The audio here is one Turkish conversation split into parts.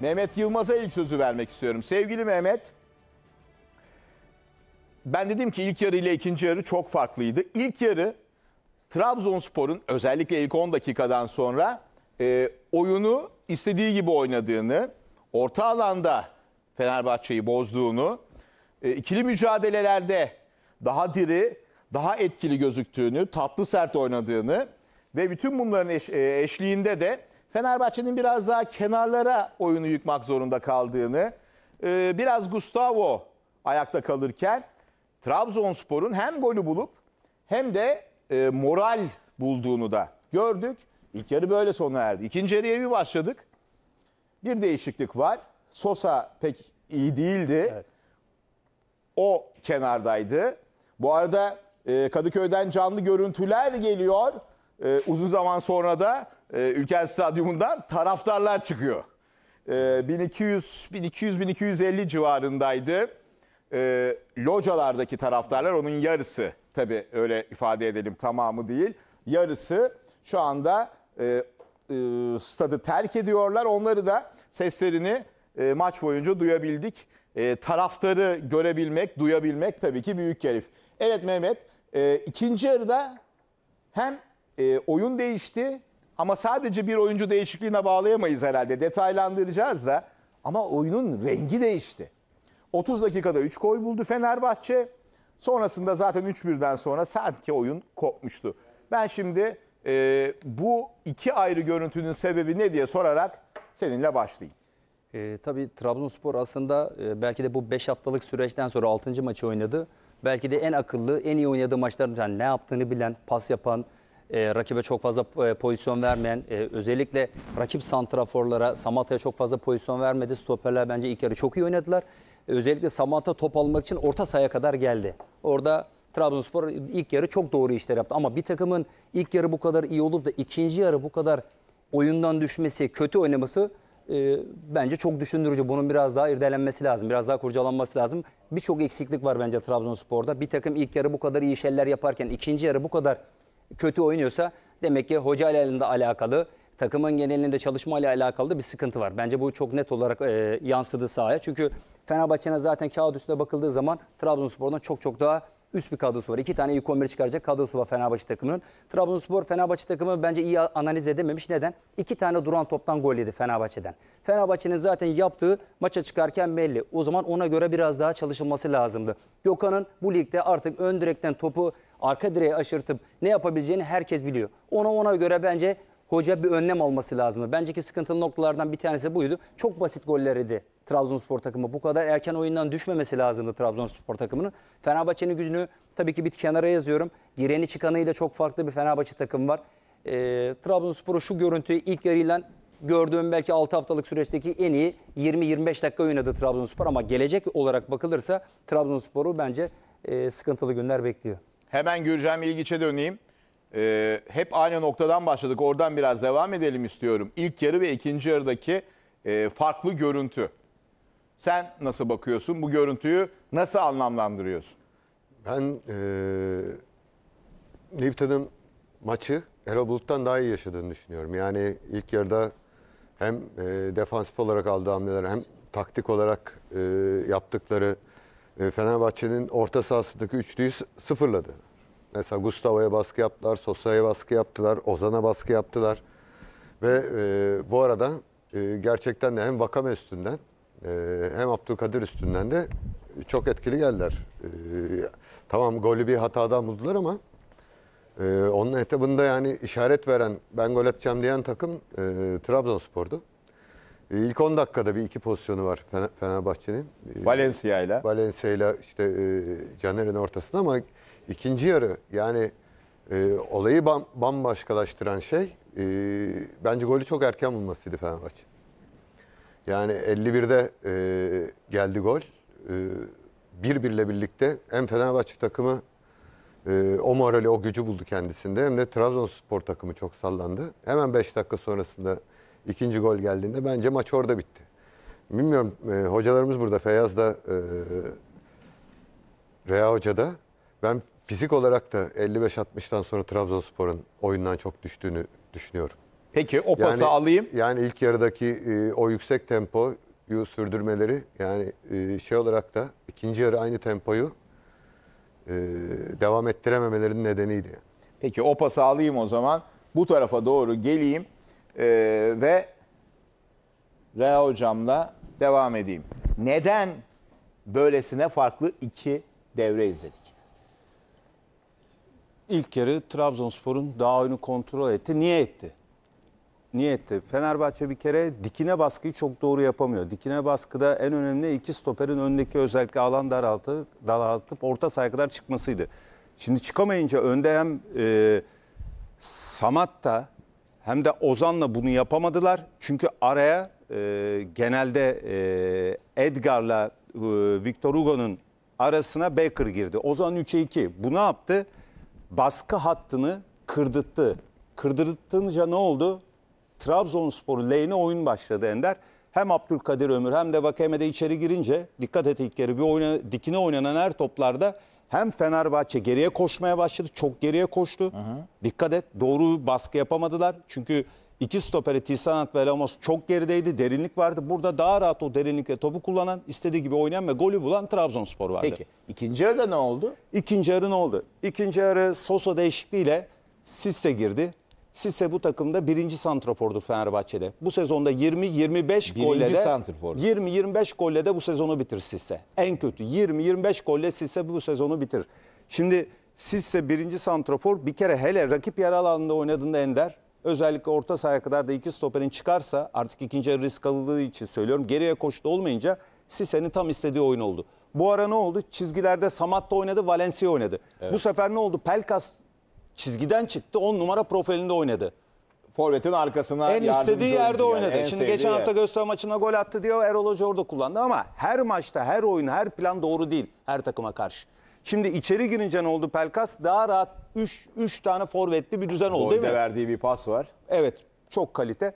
Mehmet Yılmaz'a ilk sözü vermek istiyorum. Sevgili Mehmet, ben dedim ki ilk yarı ile ikinci yarı çok farklıydı. İlk yarı Trabzonspor'un özellikle ilk 10 dakikadan sonra e, oyunu istediği gibi oynadığını, orta alanda Fenerbahçe'yi bozduğunu, e, ikili mücadelelerde daha diri, daha etkili gözüktüğünü, tatlı sert oynadığını ve bütün bunların eş, e, eşliğinde de Fenerbahçe'nin biraz daha kenarlara oyunu yıkmak zorunda kaldığını, e, biraz Gustavo ayakta kalırken Trabzonspor'un hem golü bulup hem de e, moral bulduğunu da gördük. İlk yarı böyle sona erdi. İkinci yarıya bir başladık. Bir değişiklik var. Sosa pek iyi değildi. Evet. O kenardaydı. Bu arada e, Kadıköy'den canlı görüntüler geliyor. Uzun zaman sonra da e, Ülker Stadyumundan taraftarlar çıkıyor. 1200, 1200, 1250 civarındaydı. E, localardaki taraftarlar onun yarısı tabi öyle ifade edelim tamamı değil. Yarısı şu anda e, e stadı terk ediyorlar. Onları da seslerini e, maç boyunca duyabildik. E, taraftarı görebilmek, duyabilmek tabii ki büyük keyif. Evet Mehmet, e, ikinci yarıda hem oyun değişti ama sadece bir oyuncu değişikliğine bağlayamayız herhalde. Detaylandıracağız da. Ama oyunun rengi değişti. 30 dakikada 3 gol buldu Fenerbahçe. Sonrasında zaten 3-1'den sonra sanki oyun kopmuştu. Ben şimdi e, bu iki ayrı görüntünün sebebi ne diye sorarak seninle başlayayım. E, tabii Trabzonspor aslında e, belki de bu 5 haftalık süreçten sonra 6. maçı oynadı. Belki de en akıllı, en iyi oynadığı maçlardan yani ne yaptığını bilen, pas yapan, e, rakibe çok fazla e, pozisyon vermeyen, e, özellikle rakip santraforlara, Samata'ya çok fazla pozisyon vermedi. Stoperler bence ilk yarı çok iyi oynadılar. E, özellikle Samata top almak için orta sahaya kadar geldi. Orada Trabzonspor ilk yarı çok doğru işler yaptı. Ama bir takımın ilk yarı bu kadar iyi olup da ikinci yarı bu kadar oyundan düşmesi, kötü oynaması e, bence çok düşündürücü. Bunun biraz daha irdelenmesi lazım. Biraz daha kurcalanması lazım. Birçok eksiklik var bence Trabzonspor'da. Bir takım ilk yarı bu kadar iyi şeyler yaparken ikinci yarı bu kadar kötü oynuyorsa demek ki hoca ile alakalı takımın genelinde çalışma ile alakalı da bir sıkıntı var. Bence bu çok net olarak e, yansıdı sahaya. Çünkü Fenerbahçe'ne zaten kağıt üstüne bakıldığı zaman Trabzonspor'dan çok çok daha üst bir kadrosu var. İki tane ilk 11 çıkaracak kadrosu var Fenerbahçe takımının. Trabzonspor Fenerbahçe takımı bence iyi analiz edememiş. Neden? İki tane duran toptan gol yedi Fenerbahçe'den. Fenerbahçe'nin zaten yaptığı maça çıkarken belli. O zaman ona göre biraz daha çalışılması lazımdı. Gökhan'ın bu ligde artık ön direkten topu arka direği aşırtıp ne yapabileceğini herkes biliyor. Ona ona göre bence hoca bir önlem alması lazım. Bence ki sıkıntılı noktalardan bir tanesi buydu. Çok basit goller Trabzonspor takımı. Bu kadar erken oyundan düşmemesi lazımdı Trabzonspor takımının. Fenerbahçe'nin gücünü tabii ki bir kenara yazıyorum. Gireni çıkanıyla çok farklı bir Fenerbahçe takımı var. E, ee, Trabzonspor'u şu görüntüyü ilk yarıyla gördüğüm belki 6 haftalık süreçteki en iyi 20-25 dakika oynadı Trabzonspor ama gelecek olarak bakılırsa Trabzonspor'u bence e, sıkıntılı günler bekliyor. Hemen Gürcan İlgiç'e döneyim. Ee, hep aynı noktadan başladık. Oradan biraz devam edelim istiyorum. İlk yarı ve ikinci yarıdaki e, farklı görüntü. Sen nasıl bakıyorsun? Bu görüntüyü nasıl anlamlandırıyorsun? Ben e, Lipton'ın maçı Erol Bulut'tan daha iyi yaşadığını düşünüyorum. Yani ilk yarıda hem e, defansif olarak aldığı hamleler hem taktik olarak e, yaptıkları e, Fenerbahçe'nin orta sahasındaki üçlüyü sıfırladı. Mesela Gustavo'ya baskı yaptılar, Sosa'ya baskı yaptılar, Ozan'a baskı yaptılar. Ve e, bu arada e, gerçekten de hem Vakame üstünden e, hem Abdülkadir üstünden de çok etkili geldiler. E, tamam golü bir hatadan buldular ama e, onun etabında yani işaret veren ben gol atacağım diyen takım e, Trabzonspor'du. Ee, ilk 10 dakikada bir iki pozisyonu var Fenerbahçe'nin. Valencia ile. Valencia ile işte e, Caner'in ortasında ama ikinci yarı yani e, olayı bambaşkalaştıran şey e, bence golü çok erken bulmasıydı Fenerbahçe. Yani 51'de geldi gol. Birbirle birlikte hem Fenerbahçe takımı o morali, o gücü buldu kendisinde. Hem de Trabzonspor takımı çok sallandı. Hemen 5 dakika sonrasında İkinci gol geldiğinde bence maç orada bitti. Bilmiyorum e, hocalarımız burada Feyyaz da e, Rea Hoca da ben fizik olarak da 55-60'tan sonra Trabzonspor'un oyundan çok düştüğünü düşünüyorum. Peki o pası yani, alayım. Yani ilk yarıdaki e, o yüksek tempoyu sürdürmeleri yani e, şey olarak da ikinci yarı aynı tempoyu e, devam ettirememelerinin nedeniydi. Peki o pası alayım o zaman. Bu tarafa doğru geleyim. Ee, ve Reha hocamla devam edeyim. Neden böylesine farklı iki devre izledik? İlk yarı Trabzonspor'un daha oyunu kontrol etti. Niye etti? Niye etti? Fenerbahçe bir kere dikine baskıyı çok doğru yapamıyor. Dikine baskıda en önemli iki stoperin öndeki özellikle alan daraltı, daraltıp orta sahaya kadar çıkmasıydı. Şimdi çıkamayınca önde hem e, Samat da hem de Ozan'la bunu yapamadılar. Çünkü araya e, genelde e, Edgar'la e, Victor Hugo'nun arasına Baker girdi. Ozan 3'e 2. Bu ne yaptı? Baskı hattını kırdıttı. Kırdırttınca ne oldu? Trabzonspor'un lehine oyun başladı Ender. Hem Abdülkadir Ömür hem de Vakeme içeri girince dikkat et ilk kere bir oyna, dikine oynanan her toplarda hem Fenerbahçe geriye koşmaya başladı. Çok geriye koştu. Hı hı. Dikkat et. Doğru baskı yapamadılar. Çünkü iki stoperi Tisanat ve Lamos çok gerideydi. Derinlik vardı. Burada daha rahat o derinlikle topu kullanan, istediği gibi oynayan ve golü bulan Trabzonspor vardı. Peki. İkinci yarıda ne oldu? İkinci yarı ne oldu? İkinci yarı Sosa değişikliğiyle Sisse girdi. Sisse bu takımda birinci santrafordur Fenerbahçe'de. Bu sezonda 20-25 golle de 20-25 golle de bu sezonu bitir Sisse. En kötü 20-25 golle Sisse bu sezonu bitir. Şimdi Sisse birinci santrafor bir kere hele rakip yer alanında oynadığında Ender özellikle orta sahaya kadar da iki stoperin çıkarsa artık ikinci risk alındığı için söylüyorum geriye koştu olmayınca Sisse'nin tam istediği oyun oldu. Bu ara ne oldu? Çizgilerde Samat da oynadı, Valencia oynadı. Evet. Bu sefer ne oldu? Pelkas çizgiden çıktı 10 numara profilinde oynadı. Forvet'in arkasına En yardımcı istediği yerde oynadı. en Şimdi geçen hafta Göster maçında gol attı diyor Erol Hoca orada kullandı ama her maçta her oyun her plan doğru değil her takıma karşı. Şimdi içeri girince ne oldu Pelkas? Daha rahat 3 tane forvetli bir düzen oldu değil mi? verdiği bir pas var. Evet çok kalite.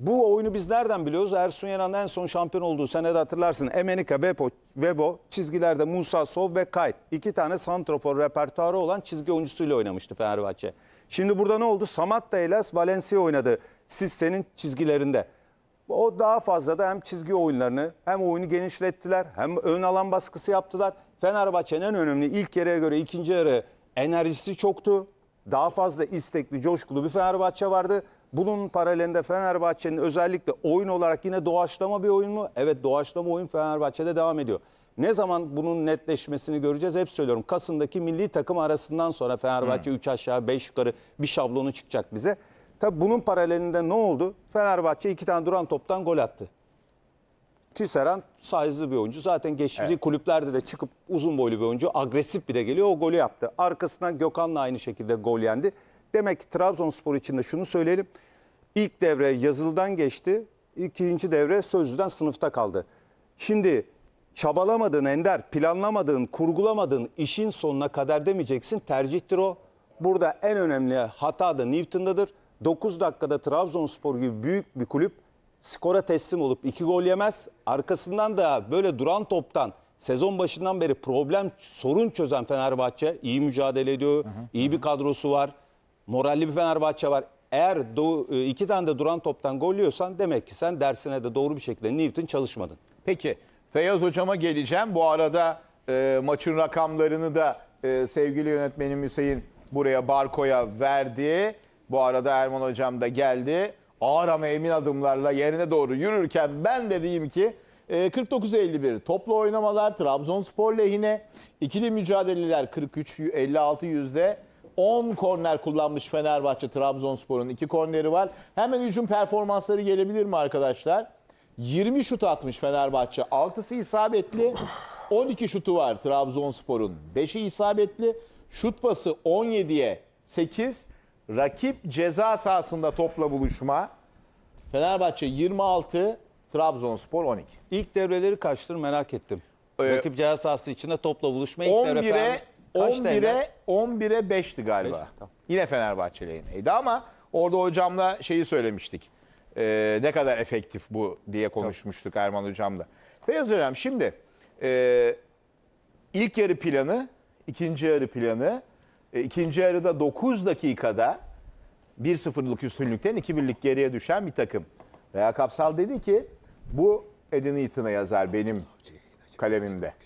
Bu oyunu biz nereden biliyoruz? Ersun Yanan en son şampiyon olduğu senede hatırlarsın. Emenika, Bebo, Webo çizgilerde Musa Sov ve Kayt. iki tane santrofor repertuarı olan çizgi oyuncusuyla oynamıştı Fenerbahçe. Şimdi burada ne oldu? Samatta Elas Valencia oynadı. Siz senin çizgilerinde. O daha fazla da hem çizgi oyunlarını hem oyunu genişlettiler hem ön alan baskısı yaptılar. Fenerbahçe'nin en önemli ilk yarıya göre ikinci yarı enerjisi çoktu. Daha fazla istekli, coşkulu bir Fenerbahçe vardı. Bunun paralelinde Fenerbahçe'nin özellikle oyun olarak yine doğaçlama bir oyun mu? Evet doğaçlama oyun Fenerbahçe'de devam ediyor. Ne zaman bunun netleşmesini göreceğiz hep söylüyorum. Kasım'daki milli takım arasından sonra Fenerbahçe 3 hmm. aşağı 5 yukarı bir şablonu çıkacak bize. Tabi bunun paralelinde ne oldu? Fenerbahçe iki tane duran toptan gol attı. Tisserand size'lı bir oyuncu. Zaten geçtiği evet. kulüplerde de çıkıp uzun boylu bir oyuncu. Agresif bir de geliyor. O golü yaptı. Arkasından Gökhan'la aynı şekilde gol yendi. Demek ki Trabzonspor için de şunu söyleyelim. İlk devre yazıldan geçti. İkinci devre sözlüden sınıfta kaldı. Şimdi çabalamadığın Ender, planlamadığın, kurgulamadığın işin sonuna kadar demeyeceksin. Tercihtir o. Burada en önemli hata da Newton'dadır. 9 dakikada Trabzonspor gibi büyük bir kulüp skora teslim olup 2 gol yemez. Arkasından da böyle duran toptan sezon başından beri problem sorun çözen Fenerbahçe iyi mücadele ediyor. Hı hı. İyi bir kadrosu var moralli bir Fenerbahçe var. Eğer do, e, iki tane de duran toptan gol yiyorsan demek ki sen dersine de doğru bir şekilde Newton çalışmadın. Peki Feyyaz hocama geleceğim. Bu arada e, maçın rakamlarını da e, sevgili yönetmenim Hüseyin buraya Barko'ya verdi. Bu arada Erman hocam da geldi. Ağır ama emin adımlarla yerine doğru yürürken ben dediğim diyeyim ki 49-51 e, toplu oynamalar Trabzonspor lehine ikili mücadeleler 43-56 yüzde 10 korner kullanmış Fenerbahçe Trabzonspor'un 2 korneri var. Hemen hücum performansları gelebilir mi arkadaşlar? 20 şut atmış Fenerbahçe. 6'sı isabetli. 12 şutu var Trabzonspor'un. 5'i isabetli. Şut pası 17'ye 8. Rakip ceza sahasında topla buluşma. Fenerbahçe 26, Trabzonspor 12. İlk devreleri kaçtır merak ettim. Ee, Rakip ceza sahası içinde topla buluşma ilk devre 11'e 11'e 11'e 5'ti galiba. Beş, tamam. Yine Fenerbahçe lehineydi ama orada hocamla şeyi söylemiştik. Ee, ne kadar efektif bu diye konuşmuştuk tamam. Erman hocamla. Feyyaz hocam şimdi e, ilk yarı planı, ikinci yarı planı, e, ikinci yarıda 9 dakikada 1-0'lık üstünlükten 2-1'lik geriye düşen bir takım. Veya Kapsal dedi ki bu Edin Eaton'a yazar benim kalemimde.